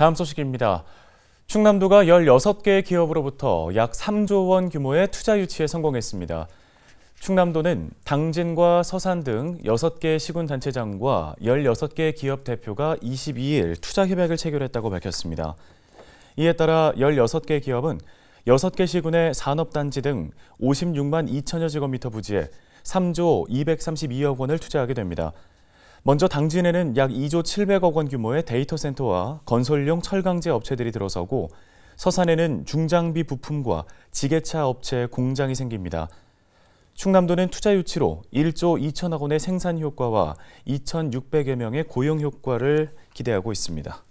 다음 소식입니다. 충남도가 16개의 기업으로부터 약 3조 원 규모의 투자 유치에 성공했습니다. 충남도는 당진과 서산 등6개 시군단체장과 1 6개 기업 대표가 22일 투자 협약을 체결했다고 밝혔습니다. 이에 따라 16개 기업은 6개 시군의 산업단지 등 56만 2천여 제곱미터 부지에 3조 232억 원을 투자하게 됩니다. 먼저 당진에는 약 2조 700억 원 규모의 데이터 센터와 건설용 철강제 업체들이 들어서고 서산에는 중장비 부품과 지게차 업체 공장이 생깁니다. 충남도는 투자 유치로 1조 2천억 원의 생산 효과와 2,600여 명의 고용 효과를 기대하고 있습니다.